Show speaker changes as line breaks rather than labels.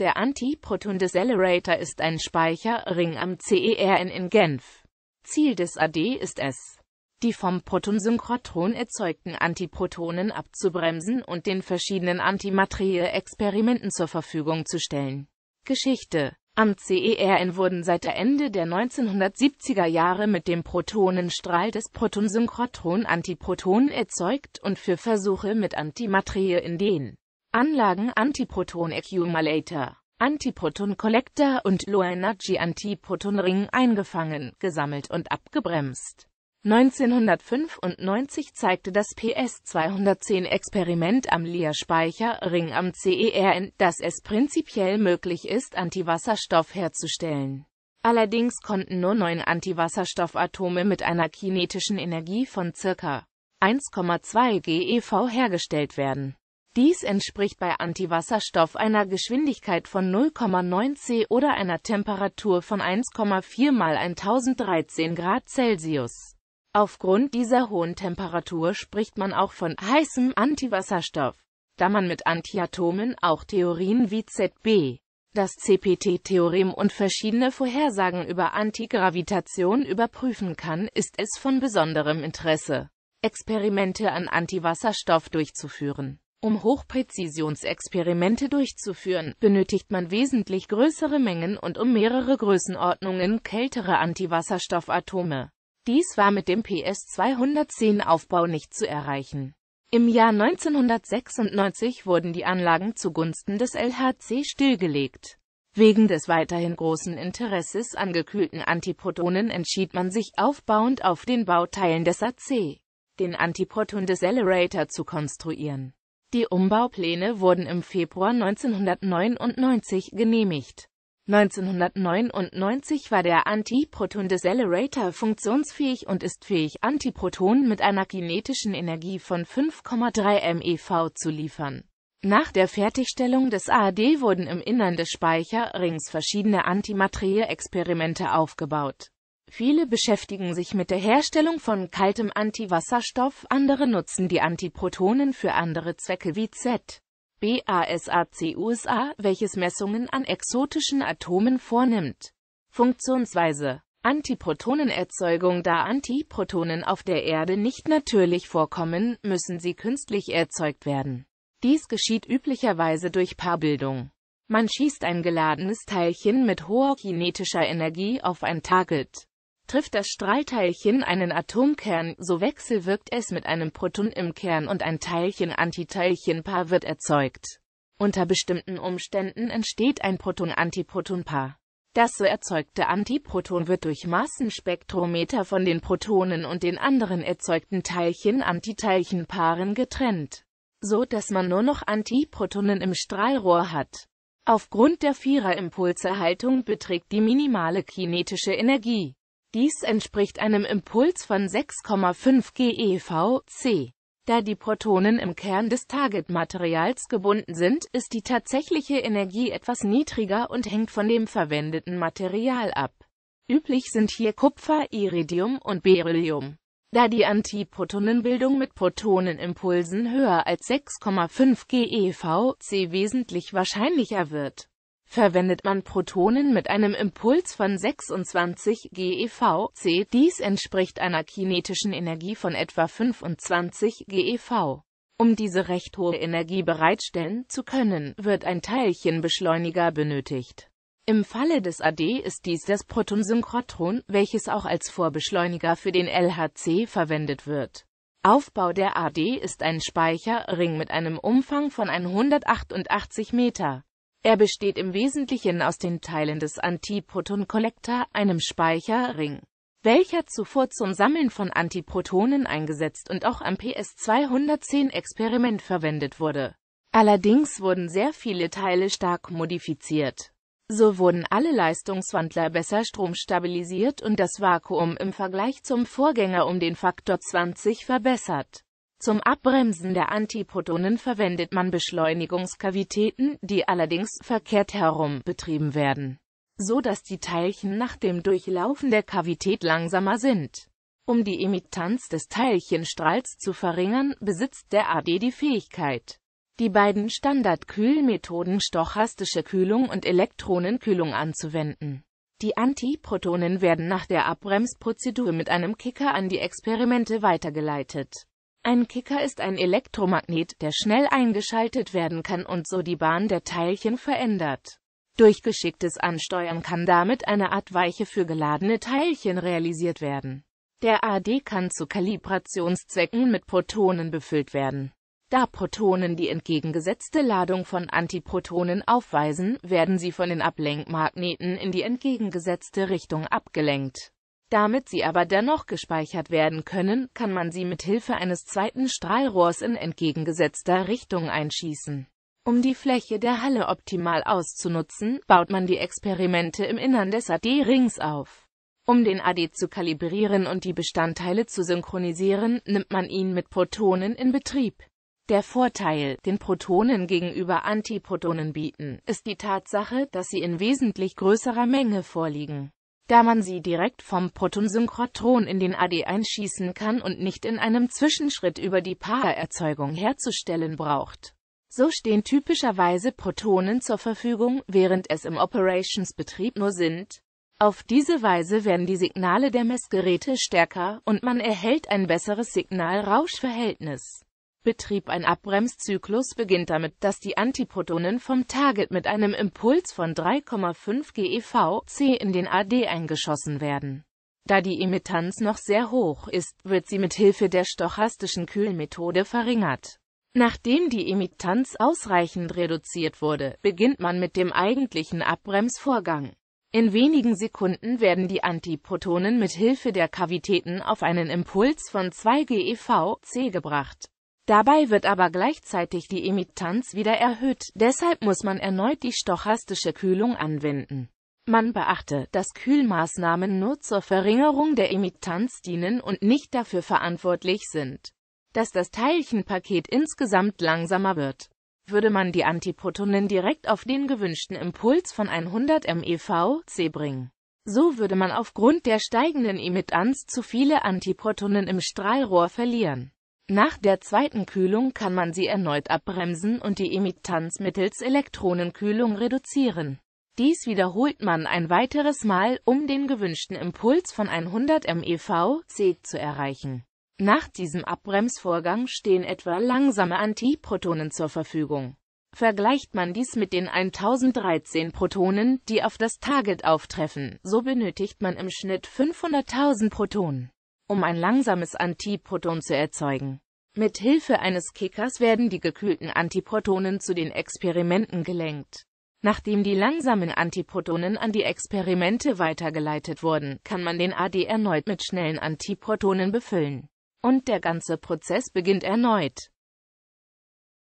Der Antiproton-Decelerator ist ein Speicherring am CERN in Genf. Ziel des AD ist es, die vom Protonsynchrotron erzeugten Antiprotonen abzubremsen und den verschiedenen Antimaterie-Experimenten zur Verfügung zu stellen. Geschichte Am CERN wurden seit der Ende der 1970er Jahre mit dem Protonenstrahl des Protonsynchrotron Antiprotonen erzeugt und für Versuche mit Antimaterie in den Anlagen Antiproton Accumulator, Antiproton Collector und Low Energy Antiproton Ring eingefangen, gesammelt und abgebremst. 1995 zeigte das PS210-Experiment am Leerspeicher-Ring am CERN, dass es prinzipiell möglich ist, Antiwasserstoff herzustellen. Allerdings konnten nur neun Antiwasserstoffatome mit einer kinetischen Energie von ca. 1,2 GeV hergestellt werden. Dies entspricht bei Antiwasserstoff einer Geschwindigkeit von 0,9 C oder einer Temperatur von 1,4 mal 1013 Grad Celsius. Aufgrund dieser hohen Temperatur spricht man auch von heißem Antiwasserstoff, da man mit Antiatomen auch Theorien wie ZB, das CPT-Theorem und verschiedene Vorhersagen über Antigravitation überprüfen kann, ist es von besonderem Interesse, Experimente an Antiwasserstoff durchzuführen. Um Hochpräzisionsexperimente durchzuführen, benötigt man wesentlich größere Mengen und um mehrere Größenordnungen kältere Antiwasserstoffatome. Dies war mit dem PS-210-Aufbau nicht zu erreichen. Im Jahr 1996 wurden die Anlagen zugunsten des LHC stillgelegt. Wegen des weiterhin großen Interesses an gekühlten Antiprotonen entschied man sich aufbauend auf den Bauteilen des AC, den Antiproton Decelerator zu konstruieren. Die Umbaupläne wurden im Februar 1999 genehmigt. 1999 war der Antiproton-Decelerator funktionsfähig und ist fähig, Antiprotonen mit einer kinetischen Energie von 5,3 MeV zu liefern. Nach der Fertigstellung des AD wurden im Innern des Speicherrings verschiedene Antimaterie-Experimente aufgebaut Viele beschäftigen sich mit der Herstellung von kaltem Antiwasserstoff, andere nutzen die Antiprotonen für andere Zwecke wie Z. BASACUSA, welches Messungen an exotischen Atomen vornimmt. Funktionsweise Antiprotonenerzeugung Da Antiprotonen auf der Erde nicht natürlich vorkommen, müssen sie künstlich erzeugt werden. Dies geschieht üblicherweise durch Paarbildung. Man schießt ein geladenes Teilchen mit hoher kinetischer Energie auf ein Target. Trifft das Strahlteilchen einen Atomkern, so wechselwirkt es mit einem Proton im Kern und ein Teilchen-Antiteilchen-Paar wird erzeugt. Unter bestimmten Umständen entsteht ein Proton-Antiproton-Paar. Das so erzeugte Antiproton wird durch Massenspektrometer von den Protonen und den anderen erzeugten Teilchen-Antiteilchen-Paaren getrennt, so dass man nur noch Antiprotonen im Strahlrohr hat. Aufgrund der Viererimpulserhaltung beträgt die minimale kinetische Energie dies entspricht einem Impuls von 6,5 GeV-C. Da die Protonen im Kern des Targetmaterials gebunden sind, ist die tatsächliche Energie etwas niedriger und hängt von dem verwendeten Material ab. Üblich sind hier Kupfer, Iridium und Beryllium. Da die Antiprotonenbildung mit Protonenimpulsen höher als 6,5 GeV-C wesentlich wahrscheinlicher wird verwendet man Protonen mit einem Impuls von 26 GeV-C. Dies entspricht einer kinetischen Energie von etwa 25 GeV. Um diese recht hohe Energie bereitstellen zu können, wird ein Teilchenbeschleuniger benötigt. Im Falle des AD ist dies das Protonsynchrotron, welches auch als Vorbeschleuniger für den LHC verwendet wird. Aufbau der AD ist ein Speicherring mit einem Umfang von 188 Meter. Er besteht im Wesentlichen aus den Teilen des Antiproton-Kollektor, einem Speicherring, welcher zuvor zum Sammeln von Antiprotonen eingesetzt und auch am PS210-Experiment verwendet wurde. Allerdings wurden sehr viele Teile stark modifiziert. So wurden alle Leistungswandler besser stromstabilisiert und das Vakuum im Vergleich zum Vorgänger um den Faktor 20 verbessert. Zum Abbremsen der Antiprotonen verwendet man Beschleunigungskavitäten, die allerdings verkehrt herum betrieben werden, so dass die Teilchen nach dem Durchlaufen der Kavität langsamer sind. Um die Emittanz des Teilchenstrahls zu verringern, besitzt der AD die Fähigkeit, die beiden Standardkühlmethoden stochastische Kühlung und Elektronenkühlung anzuwenden. Die Antiprotonen werden nach der Abbremsprozedur mit einem Kicker an die Experimente weitergeleitet. Ein Kicker ist ein Elektromagnet, der schnell eingeschaltet werden kann und so die Bahn der Teilchen verändert. Durch geschicktes Ansteuern kann damit eine Art Weiche für geladene Teilchen realisiert werden. Der AD kann zu Kalibrationszwecken mit Protonen befüllt werden. Da Protonen die entgegengesetzte Ladung von Antiprotonen aufweisen, werden sie von den Ablenkmagneten in die entgegengesetzte Richtung abgelenkt. Damit sie aber dennoch gespeichert werden können, kann man sie mit Hilfe eines zweiten Strahlrohrs in entgegengesetzter Richtung einschießen. Um die Fläche der Halle optimal auszunutzen, baut man die Experimente im Innern des AD-Rings auf. Um den AD zu kalibrieren und die Bestandteile zu synchronisieren, nimmt man ihn mit Protonen in Betrieb. Der Vorteil, den Protonen gegenüber Antiprotonen bieten, ist die Tatsache, dass sie in wesentlich größerer Menge vorliegen da man sie direkt vom Protonsynchrotron in den ad einschießen kann und nicht in einem Zwischenschritt über die Paarerzeugung herzustellen braucht. So stehen typischerweise Protonen zur Verfügung, während es im Operationsbetrieb nur sind. Auf diese Weise werden die Signale der Messgeräte stärker und man erhält ein besseres Signal-Rausch-Verhältnis. Betrieb Ein Abbremszyklus beginnt damit, dass die Antiprotonen vom Target mit einem Impuls von 3,5 GeV-C in den AD eingeschossen werden. Da die Emittanz noch sehr hoch ist, wird sie mit Hilfe der stochastischen Kühlmethode verringert. Nachdem die Emittanz ausreichend reduziert wurde, beginnt man mit dem eigentlichen Abbremsvorgang. In wenigen Sekunden werden die Antiprotonen mit Hilfe der Kavitäten auf einen Impuls von 2 GeV-C gebracht. Dabei wird aber gleichzeitig die Emittanz wieder erhöht, deshalb muss man erneut die stochastische Kühlung anwenden. Man beachte, dass Kühlmaßnahmen nur zur Verringerung der Emittanz dienen und nicht dafür verantwortlich sind, dass das Teilchenpaket insgesamt langsamer wird. Würde man die Antiprotonen direkt auf den gewünschten Impuls von 100 MeV C bringen, so würde man aufgrund der steigenden Emittanz zu viele Antiprotonen im Strahlrohr verlieren. Nach der zweiten Kühlung kann man sie erneut abbremsen und die Emittanz mittels Elektronenkühlung reduzieren. Dies wiederholt man ein weiteres Mal, um den gewünschten Impuls von 100 MeV C zu erreichen. Nach diesem Abbremsvorgang stehen etwa langsame Antiprotonen zur Verfügung. Vergleicht man dies mit den 1013 Protonen, die auf das Target auftreffen, so benötigt man im Schnitt 500.000 Protonen um ein langsames Antiproton zu erzeugen. Mit Hilfe eines Kickers werden die gekühlten Antiprotonen zu den Experimenten gelenkt. Nachdem die langsamen Antiprotonen an die Experimente weitergeleitet wurden, kann man den AD erneut mit schnellen Antiprotonen befüllen. Und der ganze Prozess beginnt erneut.